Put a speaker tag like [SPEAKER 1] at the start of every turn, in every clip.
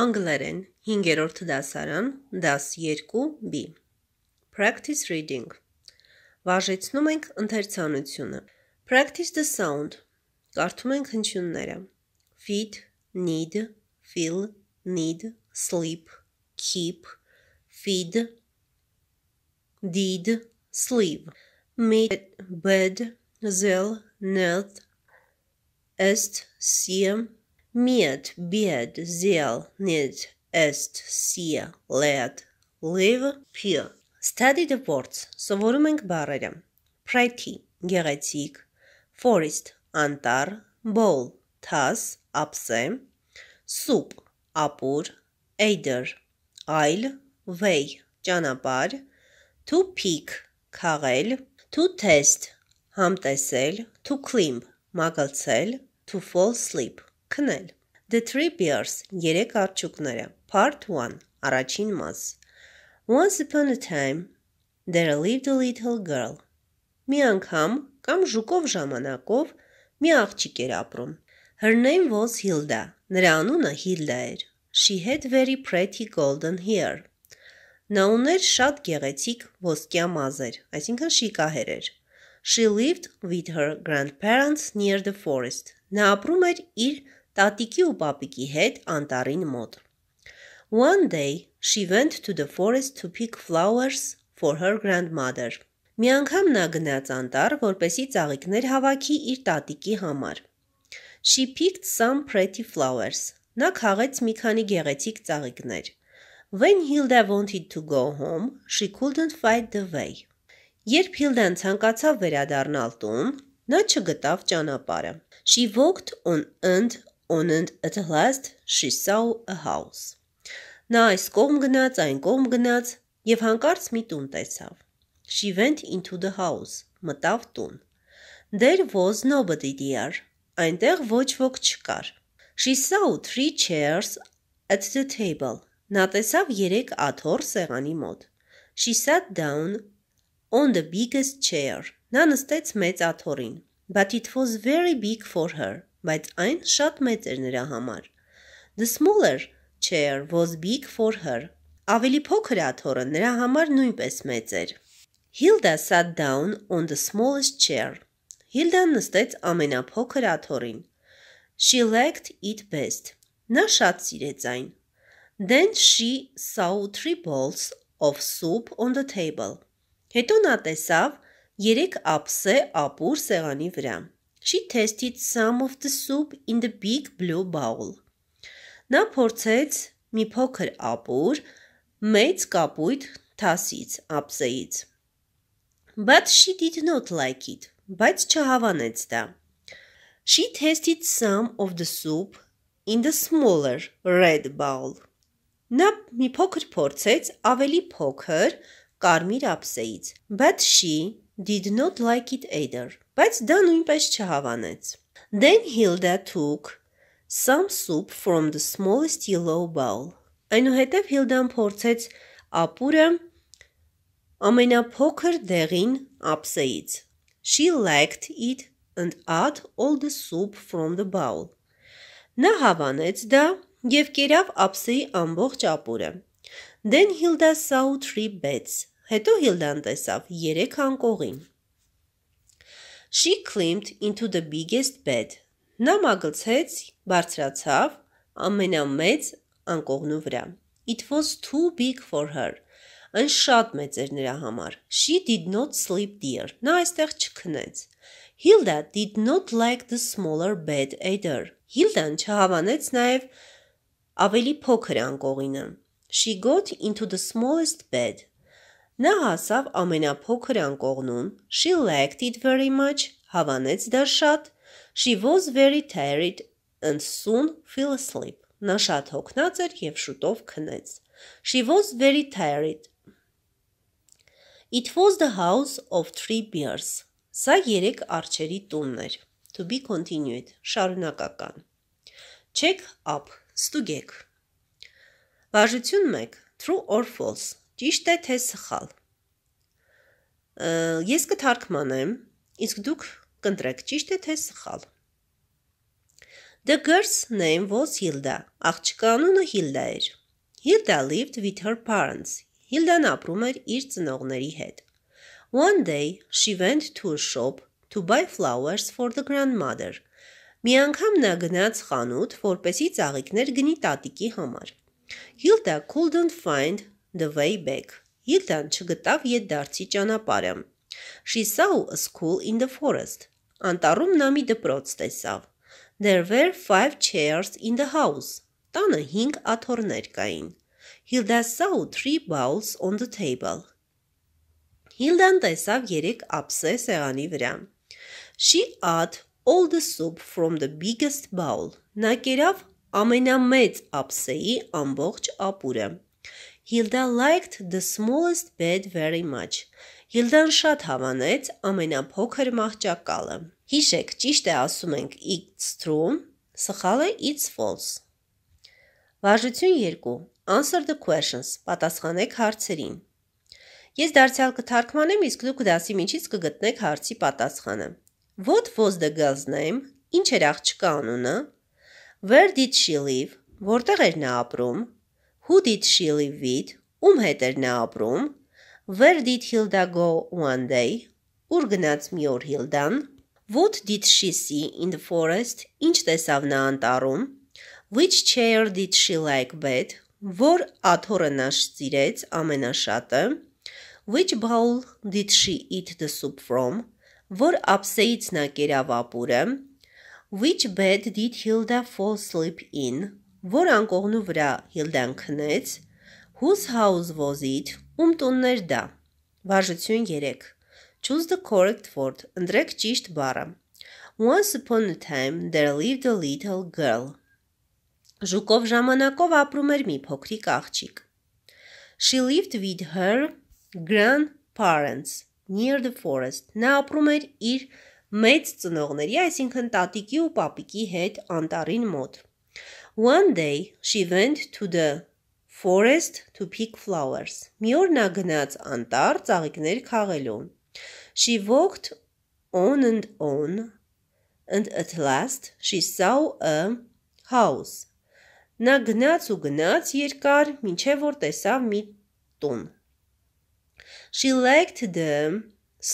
[SPEAKER 1] Անգլերեն 5-րդ դասարան, դաս 2B։ Practice reading։ Վաժեցնում ենք ընթերցանությունը։ Practice the sound։ Կարդում ենք հնչյունները։ Feed, need, feel, need, sleep, keep, feed, did, sleep, meet, bed, zel, net, est, siem, Miet, bied, zeal, nit, est, sia, let, live, peer. Study the words. Սովորում ենք բառերը։ Pretty, գեղեցիկ, forest, անտառ, bowl, թաս, ափսե, soup, ապուր, aider, այլ, way, ճանապարհ, to pick, քաղել, to test, համտեսել, to climb, մագլցել, to fall asleep Քնել։ The Three Bears՝ Երեք արջուկները։ Part 1։ Առաջին մաս։ Once upon a time there lived a little girl։ Մի անգամ կամ ժուկով ժամանակով մի աղջիկ էր ապրում։ Her name was Hilda։ Նրա անունը Hilda էր։ She had very pretty golden hair։ Նա ուներ շատ գեղեցիկ ոսկյա մազեր, այսինքն շիկահեր էր։ She lived with her grandparents near the forest։ Նա ապրում էր իր տատիկի ու պապիկի հետ անտառին մոտ։ One day she went to the forest to pick flowers for her grandmother. Մի անգամ նա գնաց անտառ, որպեսի ծաղիկներ հավաքի իր տատիկի համար։ She picked some pretty flowers. Նա քաղեց մի քանի գեղեցիկ ծաղիկներ։ When Hilda wanted to go home, she couldn't find the way. Երբ Hilda-ն ցանկացավ վերադառնալ տուն, նա չգտավ ճանապարհը։ She walked on end and at last she saw a house. Նա այս կողմ գնաց, այն կողմ գնաց եւ հանկարծ մի տուն տեսավ. She went into the house. Մտավ տուն. There was nobody there. Այնտեղ ոչ ոք չկար. She saw three chairs at the table. Նա տեսավ 3 աթոռ սեղանի մոտ. She sat down on the biggest chair. Նա նստեց մեծ աթոռին. But it was very big for her բայց այն շատ մեծ էր նրա համար։ The smaller chair was big for her։ Ավելի փոքր աթոռը նրա համար նույնպես մեծ էր։ Hilda sat down on the smallest chair։ Hilda-ն նստեց ամենափոքր աթոռին։ She liked it best։ Նա շատ սիրեց այն։ Then she saw three bowls of soup on the table։ Հետո նա տեսավ երեք ափսե ապուր սեղանի վրա։ She tested some of the soup in the big blue bowl. Նա փորձեց մի փոքր ապուր մեծ կապույտ թասից, ապսեից։ But she did not like it. Բայց չհավանեց դա։ She tasted some of the soup in the smaller red bowl. Նա մի փոքր փորձեց ավելի փոքր կարմիր ափսեից, but she did not like it either բայց դա նույնպես չհավանեց։ Then Hilda took some soup from the smallest yellow bowl. Այնուհետև Հիլդան փորձեց ապուրը ամենափոքր դեղին ափսեից։ She liked it and ate all the soup from the bowl. Նա հավանեց դա եւ կերավ ափսեի ամբողջ ապուրը։ Then Hilda saw three bats. Հետո Հիլդան տեսավ 3 անկողին։ She climbed into the biggest bed. Նա մագլցեց, բարձրացավ ամենամեծ անկողնու վրա։ It was too big for her. Այն շատ մեծ էր նրա համար։ She did not sleep there. Նա այստեղ չքնեց։ Hilda did not like the smaller bed either. Hilda-ն չհավանեց նաև ավելի փոքր անկողինը։ She got into the smallest bed. Նա հասավ ամենափոքր անկողնում, she liked it very much, հավանեց դա շատ, she was very tired and soon fell asleep։ Նա շատ հոգնած էր եւ շուտով քնեց։ She was very tired. It was the house of three bears. Սա երեք արջերի տունն էր։ To be continued. Շարունակական։ Check up. Ստուգեք։ Բաժություն 1. True or false Ճիշտ է, թե սխալ։ Ես կթարգմանեմ, իսկ դուք կընտրեք ճիշտ է, թե սխալ։ The girl's name was Hilda։ Աղջկա անունը Hilda էր։ Hilda lived with her parents։ Hilda-ն ապրում էր իր ծնողների հետ։ One day she went to a shop to buy flowers for the grandmother։ Մի անգամ նա գնաց խանութ, որպեսի ծաղիկներ գնի տատիկի համար։ Hilda couldn't find The Way Back։ Իտան չգտավ ետդարձի ճանապարհը։ She saw a school in the forest։ Անտառում նա մի դպրոց տեսավ։ There were 5 chairs in the house։ Տանը 5 աթոռներ կային։ Hilda saw 3 bowls on the table։ Հիլդան տեսավ 3 ափսե սեղանի վրա։ She ate all the soup from the biggest bowl։ Նա կերավ ամենամեծ ափսեի ամբողջ ապուրը։ Hilda liked the smallest bed very much։ Hilda-ն շատ հավանեց ամենափոքր մահճակալը։ Հիշեք, ճիշտ է ասում ենք it's true, սխալը it's false։ Վարժություն 2. Answer the questions։ Պատասխանեք հարցերին։ Ես դարձյալ կթարգմանեմ, իսկ դուք դասի միջից կգտնեք հարցի պատասխանը։ What was the girl's name? Ինչ էր աղջկա անունը։ Where did she live? Որտեղ էր նա ապրում։ Who did she live with? Ում հետ էր նա ապրում? Where did Hilda go one day? Ուր գնաց մի օր Հիլդան? What did she see in the forest? Ինչ տեսավ նա անտառում? Which chair did she like best? Որ աթոռը նա սիրեց ամենաշատը? Which bowl did she eat the soup from? Որ ափսեից նա կերավ ապուրը? Which bed did Hilda fall asleep in? որ անկողնու վրա Հիլդան քնեց, հուս հաուզ ոզիթ, ում տուններ դա։ Վարժություն 3։ Choose the correct word. Ընտրեք ճիշտ բառը։ Once upon a time there lived a little girl. Ժուկով ժամանակով ապրում էր մի փոքրիկ աղջիկ։ She lived with her grandparents near the forest. Նա ապրում էր իր մեծ ծնողների, այսինքն տատիկի ու պապիկի հետ անտառին մոտ։ One day she went to the forest to pick flowers. Մի օր նա գնաց անտառ ծաղիկներ քաղելու։ She walked on and on and at last she saw a house. Նա գնաց ու գնաց երկար, մինչև որ տեսավ մի տուն։ She liked the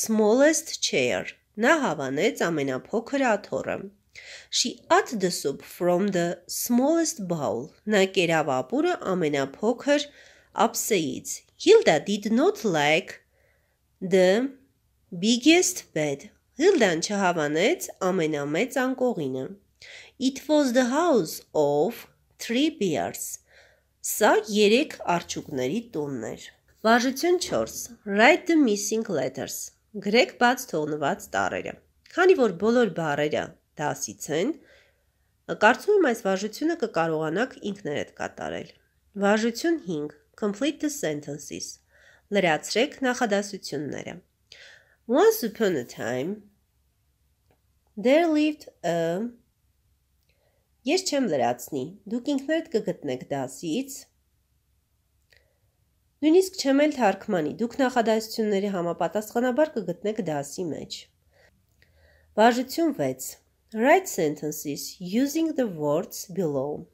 [SPEAKER 1] smallest chair. Նա հավանեց ամենափոքր աթոռը։ She ate the soup from the smallest bowl. Նա կերավ ապուրը ամենափոքր ափսեից։ Hilda did not like the biggest bed. Hilda-ն չհավանեց ամենամեծ անկողինը։ It was the house of three bears. Սա երեք արջուկների տունն էր։ Վարժություն 4. Write the missing letters. Գրեք բաց թողնված տառերը։ Քանի որ բոլոր բառերը դասից են, կարծում եմ այս վարժությունը կկարողանաք ինքներդ կատարել։ Վարժություն 5. Complete the sentences։ Լրացրեք նախադասությունները։ Once upon a time there lived a Ես չեմ լրացնի։ Դուք ինքներդ կգտնեք դասից։ Նույնիսկ չեմ էլ թարգմանի։ Դուք նախադասությունների համապատասխանաբար կգտնեք դասի մեջ։ Վարժություն 6 Write sentences using the words below.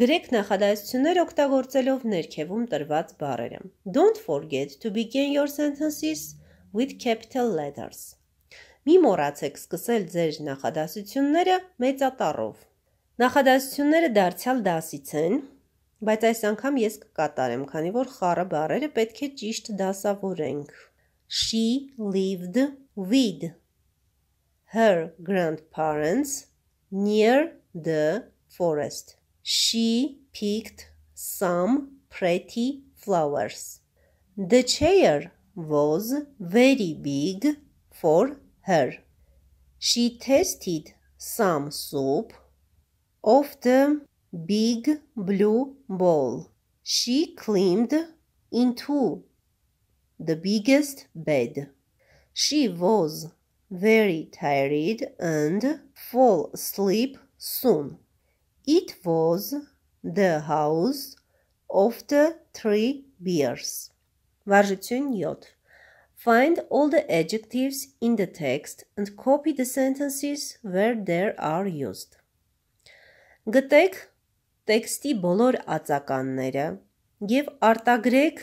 [SPEAKER 1] Գրեք նախադասություններ օգտագործելով ներքևում տրված բառերը։ Don't forget to begin your sentences with capital letters. Մի մոռացեք սկսել ձեր նախադասությունները մեծատառով։ Նախադասությունները դարձյալ դասից են, բայց այս անգամ ես կկատարեմ, քանի որ խառը բառերը պետք է ճիշտ դասավորենք։ She lived with her grandparents near the forest. She picked some pretty flowers. The chair was very big for her. She tasted some soup of the big blue bowl. She climbed into the biggest bed. She was very tired and fall asleep soon. It was the house of the three bears. Վարժություն 7 Find all the adjectives in the text and copy the sentences where they are used. Գտեք տեքստի բոլոր ածականները եւ արտագրեք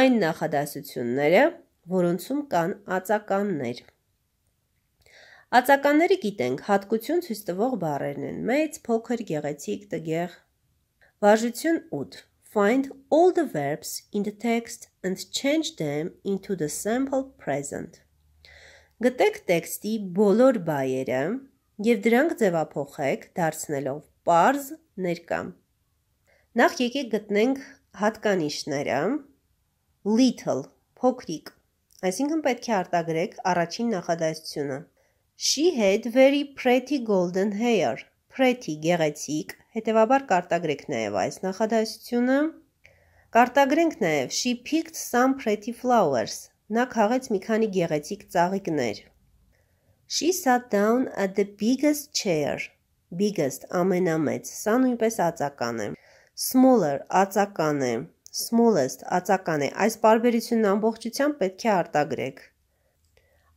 [SPEAKER 1] այն նախադասությունները, որոնցում կան ածականներ։ Ածականները գիտենք, հատկություն ցույց տվող բառերն են՝ մեծ, փոքր, գեղեցիկ, տգեղ։ Վարժություն 8. Find all the verbs in the text and change them into the sample present. Գտեք տեքստի բոլոր բայերը եւ դրանք ձևափոխեք դարձնելով պարզ ներկա։ Նախ եկեք գտնենք հատկանիշները little, փոքրիկ։ Այսինքն պետք է արտագրեք առաջին նախադասությունը She had very pretty golden hair. Pretty գեղեցիկ, հետևաբար կարտագրեք նաև այս նախադասությունը։ Կարտագրենք նաև she picked some pretty flowers. Նա քաղեց մի քանի գեղեցիկ ծաղիկներ։ She sat down at the biggest chair. Biggest ամենամեծ, սա նույնպես ածական է։ Smaller ածական է։ Smallest ածական է։ Այս պարբերությունն ամբողջությամբ պետք է արտագրեք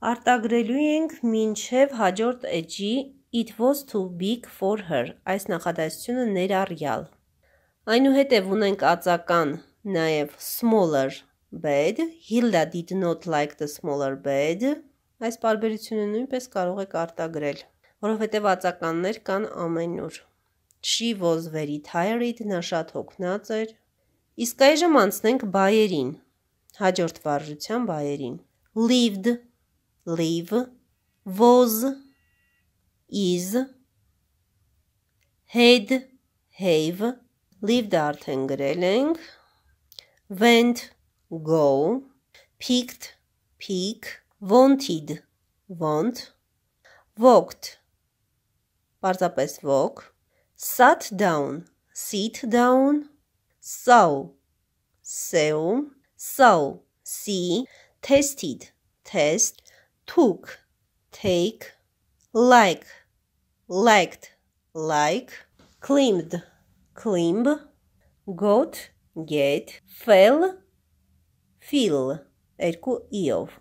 [SPEAKER 1] արտագրելու ենք մինչև հաջորդ էջի It was too big for her այս նախադասությունը ներառյալ։ Այնուհետև ունենք ածական նաև smaller bed, Hilda did not like the smaller bed։ Այս բարբերությունը նույնպես կարող եք արտագրել, որովհետև ածականներ կան ամենուր։ She was very tired, նա շատ հոգնած էր։ Իսկ այժմ անցնենք բայերին, հաջորդ վարժության բայերին։ Lived live, was, is, had, have, lived art ընգրել ենք, went, go, picked, pick, wanted, want, walked, պարզապես walk, sat down, sit down, saw, saw, saw, see, tested, test, took, take, like, liked, like, climbed, climb, got, get, fell, feel, Erku Iov.